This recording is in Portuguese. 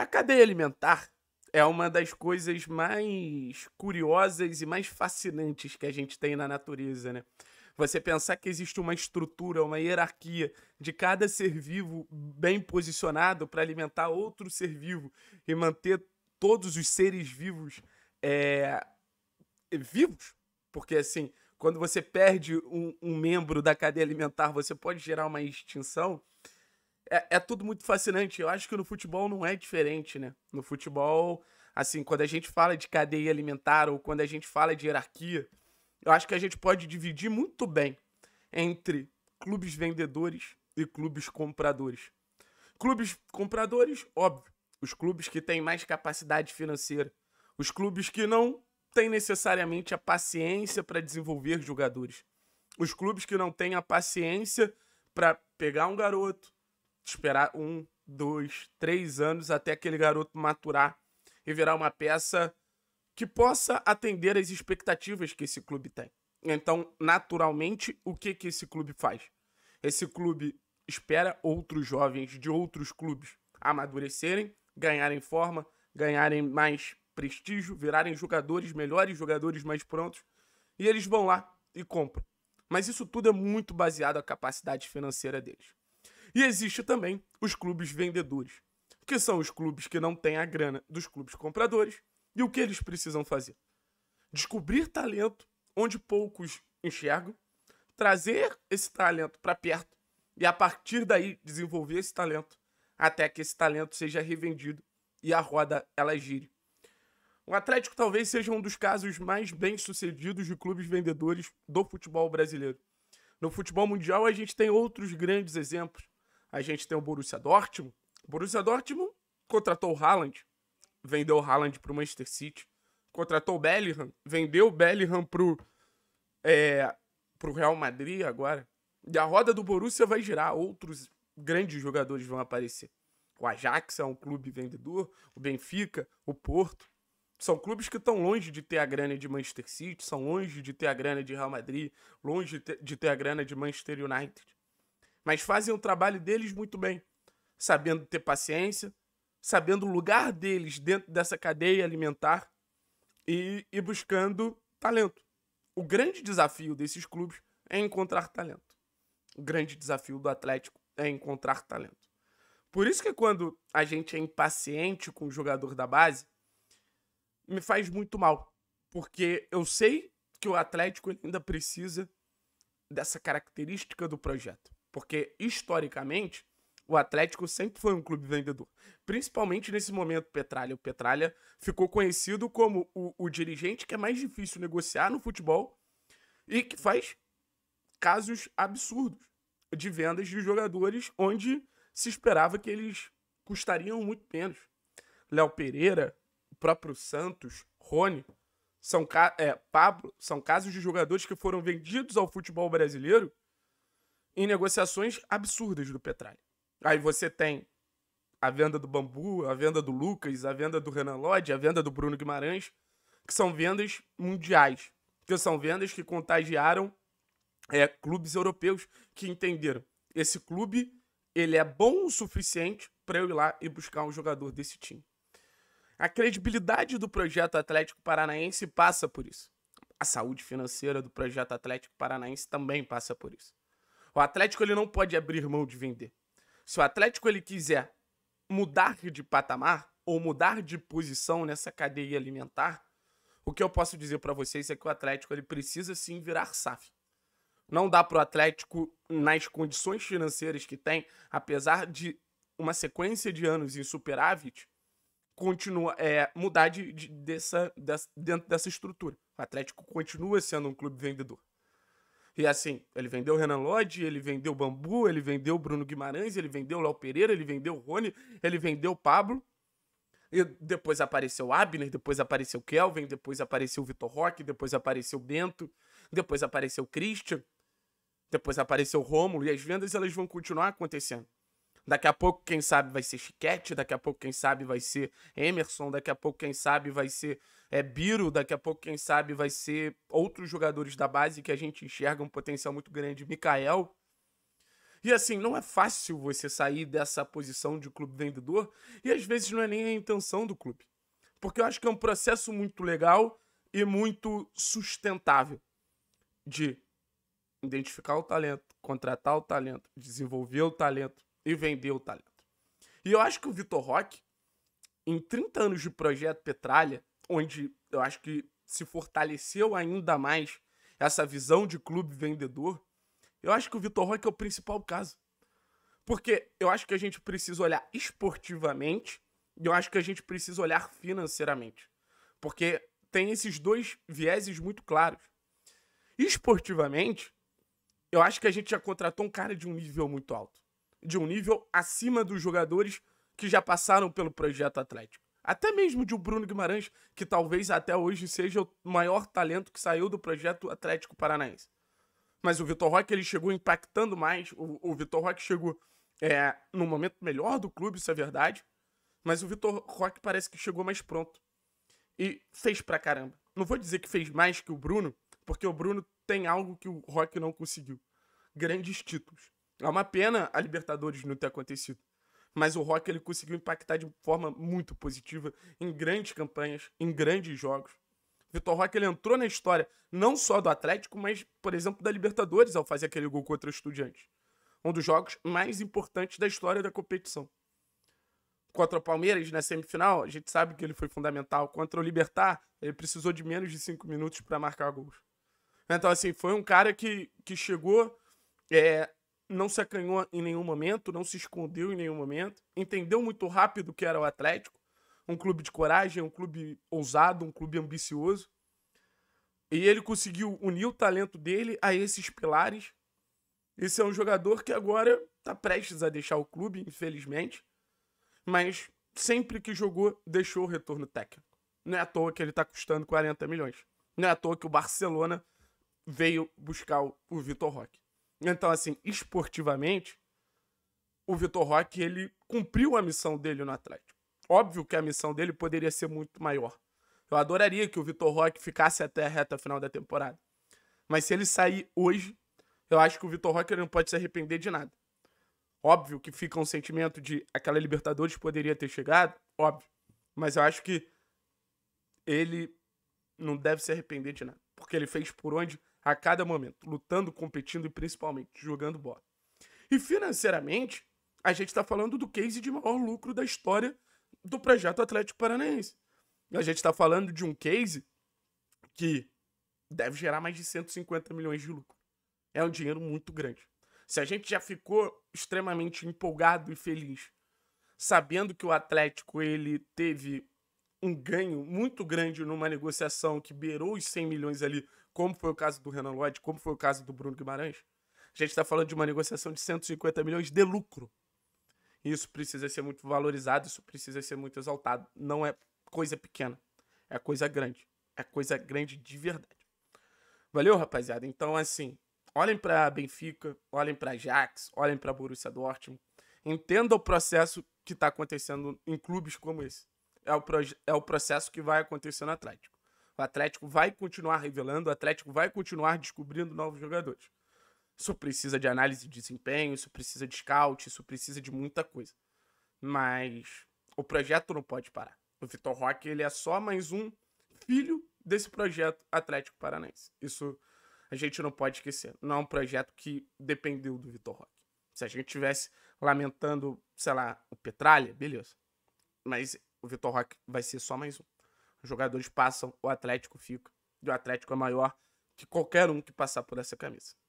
A cadeia alimentar é uma das coisas mais curiosas e mais fascinantes que a gente tem na natureza, né? Você pensar que existe uma estrutura, uma hierarquia de cada ser vivo bem posicionado para alimentar outro ser vivo e manter todos os seres vivos é, vivos. Porque, assim, quando você perde um, um membro da cadeia alimentar, você pode gerar uma extinção é, é tudo muito fascinante. Eu acho que no futebol não é diferente, né? No futebol, assim, quando a gente fala de cadeia alimentar ou quando a gente fala de hierarquia, eu acho que a gente pode dividir muito bem entre clubes vendedores e clubes compradores. Clubes compradores, óbvio, os clubes que têm mais capacidade financeira, os clubes que não têm necessariamente a paciência para desenvolver jogadores, os clubes que não têm a paciência para pegar um garoto, esperar um, dois, três anos até aquele garoto maturar e virar uma peça que possa atender às expectativas que esse clube tem. Então, naturalmente, o que, que esse clube faz? Esse clube espera outros jovens de outros clubes amadurecerem, ganharem forma, ganharem mais prestígio, virarem jogadores melhores, jogadores mais prontos, e eles vão lá e compram. Mas isso tudo é muito baseado na capacidade financeira deles. E existe também os clubes vendedores, que são os clubes que não têm a grana dos clubes compradores e o que eles precisam fazer? Descobrir talento onde poucos enxergam, trazer esse talento para perto e a partir daí desenvolver esse talento até que esse talento seja revendido e a roda ela gire. O Atlético talvez seja um dos casos mais bem-sucedidos de clubes vendedores do futebol brasileiro. No futebol mundial a gente tem outros grandes exemplos, a gente tem o Borussia Dortmund. O Borussia Dortmund contratou o Haaland, vendeu o Haaland pro Manchester City. Contratou o Bellingham, vendeu o Bellingham pro, é, pro Real Madrid agora. E a roda do Borussia vai girar, outros grandes jogadores vão aparecer. O Ajax é um clube vendedor, o Benfica, o Porto. São clubes que estão longe de ter a grana de Manchester City, são longe de ter a grana de Real Madrid, longe de ter a grana de Manchester United mas fazem o trabalho deles muito bem, sabendo ter paciência, sabendo o lugar deles dentro dessa cadeia alimentar e, e buscando talento. O grande desafio desses clubes é encontrar talento. O grande desafio do Atlético é encontrar talento. Por isso que quando a gente é impaciente com o jogador da base, me faz muito mal, porque eu sei que o Atlético ainda precisa dessa característica do projeto. Porque, historicamente, o Atlético sempre foi um clube vendedor. Principalmente nesse momento, Petralha. O Petralha ficou conhecido como o, o, dirigente que é mais difícil negociar no futebol e que faz casos absurdos de vendas de jogadores onde se esperava que eles custariam muito menos. Léo Pereira, o próprio Santos, Rony, são, é, Pablo, são casos de jogadores que foram vendidos ao futebol brasileiro em negociações absurdas do Petralha. Aí você tem a venda do Bambu, a venda do Lucas, a venda do Renan Lodge, a venda do Bruno Guimarães, que são vendas mundiais, que são vendas que contagiaram é, clubes europeus que entenderam esse clube ele é bom o suficiente para eu ir lá e buscar um jogador desse time. A credibilidade do projeto Atlético Paranaense passa por isso. A saúde financeira do projeto Atlético Paranaense também passa por isso. O Atlético ele não pode abrir mão de vender. Se o Atlético ele quiser mudar de patamar ou mudar de posição nessa cadeia alimentar, o que eu posso dizer para vocês é que o Atlético ele precisa sim virar SAF. Não dá para o Atlético, nas condições financeiras que tem, apesar de uma sequência de anos em superávit, continua, é, mudar de, de, dessa, dessa, dentro dessa estrutura. O Atlético continua sendo um clube vendedor. E assim, ele vendeu o Renan Lodge, ele vendeu o Bambu, ele vendeu o Bruno Guimarães, ele vendeu o Léo Pereira, ele vendeu o Rony, ele vendeu o Pablo. E depois apareceu o Abner, depois apareceu o Kelvin, depois apareceu o Vitor Roque, depois apareceu o Bento, depois apareceu o Christian, depois apareceu o Rômulo. E as vendas elas vão continuar acontecendo. Daqui a pouco, quem sabe, vai ser Chiquete, daqui a pouco, quem sabe, vai ser Emerson, daqui a pouco, quem sabe, vai ser é, Biro, daqui a pouco, quem sabe, vai ser outros jogadores da base que a gente enxerga um potencial muito grande. Mikael, e assim, não é fácil você sair dessa posição de clube vendedor e às vezes não é nem a intenção do clube. Porque eu acho que é um processo muito legal e muito sustentável de identificar o talento, contratar o talento, desenvolver o talento, e vender o talento. E eu acho que o Vitor Roque, em 30 anos de projeto Petralha, onde eu acho que se fortaleceu ainda mais essa visão de clube vendedor, eu acho que o Vitor Roque é o principal caso. Porque eu acho que a gente precisa olhar esportivamente e eu acho que a gente precisa olhar financeiramente. Porque tem esses dois vieses muito claros. Esportivamente, eu acho que a gente já contratou um cara de um nível muito alto de um nível acima dos jogadores que já passaram pelo projeto Atlético. Até mesmo de o Bruno Guimarães, que talvez até hoje seja o maior talento que saiu do projeto Atlético Paranaense. Mas o Vitor Roque ele chegou impactando mais. O, o Vitor Roque chegou é, no momento melhor do clube, isso é verdade. Mas o Vitor Roque parece que chegou mais pronto. E fez pra caramba. Não vou dizer que fez mais que o Bruno, porque o Bruno tem algo que o Roque não conseguiu: grandes títulos. É uma pena a Libertadores não ter acontecido. Mas o Rock ele conseguiu impactar de forma muito positiva em grandes campanhas, em grandes jogos. Vitor Roque ele entrou na história não só do Atlético, mas, por exemplo, da Libertadores ao fazer aquele gol contra o Estudiantes. Um dos jogos mais importantes da história da competição. Contra o Palmeiras, na semifinal, a gente sabe que ele foi fundamental. Contra o Libertar, ele precisou de menos de cinco minutos para marcar gols. Então, assim, foi um cara que, que chegou é, não se acanhou em nenhum momento, não se escondeu em nenhum momento, entendeu muito rápido que era o Atlético, um clube de coragem, um clube ousado, um clube ambicioso. E ele conseguiu unir o talento dele a esses pilares. Esse é um jogador que agora está prestes a deixar o clube, infelizmente, mas sempre que jogou, deixou o retorno técnico. Não é à toa que ele está custando 40 milhões. Não é à toa que o Barcelona veio buscar o Vitor Roque. Então, assim, esportivamente, o Vitor Roque, ele cumpriu a missão dele no Atlético. Óbvio que a missão dele poderia ser muito maior. Eu adoraria que o Vitor Roque ficasse até a reta final da temporada. Mas se ele sair hoje, eu acho que o Vitor Roque não pode se arrepender de nada. Óbvio que fica um sentimento de aquela Libertadores poderia ter chegado, óbvio. Mas eu acho que ele não deve se arrepender de nada. Porque ele fez por onde a cada momento, lutando, competindo e principalmente jogando bola. E financeiramente, a gente está falando do case de maior lucro da história do projeto Atlético Paranaense. A gente está falando de um case que deve gerar mais de 150 milhões de lucro. É um dinheiro muito grande. Se a gente já ficou extremamente empolgado e feliz sabendo que o Atlético ele teve um ganho muito grande numa negociação que beirou os 100 milhões ali, como foi o caso do Renan Lloyd, como foi o caso do Bruno Guimarães, a gente está falando de uma negociação de 150 milhões de lucro. Isso precisa ser muito valorizado, isso precisa ser muito exaltado. Não é coisa pequena, é coisa grande. É coisa grande de verdade. Valeu, rapaziada. Então, assim, olhem para Benfica, olhem para Ajax, olhem para Borussia Dortmund. Entenda o processo que está acontecendo em clubes como esse é o, é o processo que vai acontecer no Atlético. O Atlético vai continuar revelando, o Atlético vai continuar descobrindo novos jogadores. Isso precisa de análise de desempenho, isso precisa de scout, isso precisa de muita coisa. Mas o projeto não pode parar. O Vitor Roque ele é só mais um filho desse projeto Atlético Paranaense. Isso a gente não pode esquecer. Não é um projeto que dependeu do Vitor Roque. Se a gente tivesse lamentando, sei lá, o Petralha, beleza. Mas o Vitor Roque vai ser só mais um. Os jogadores passam, o Atlético fica. E o Atlético é maior que qualquer um que passar por essa camisa.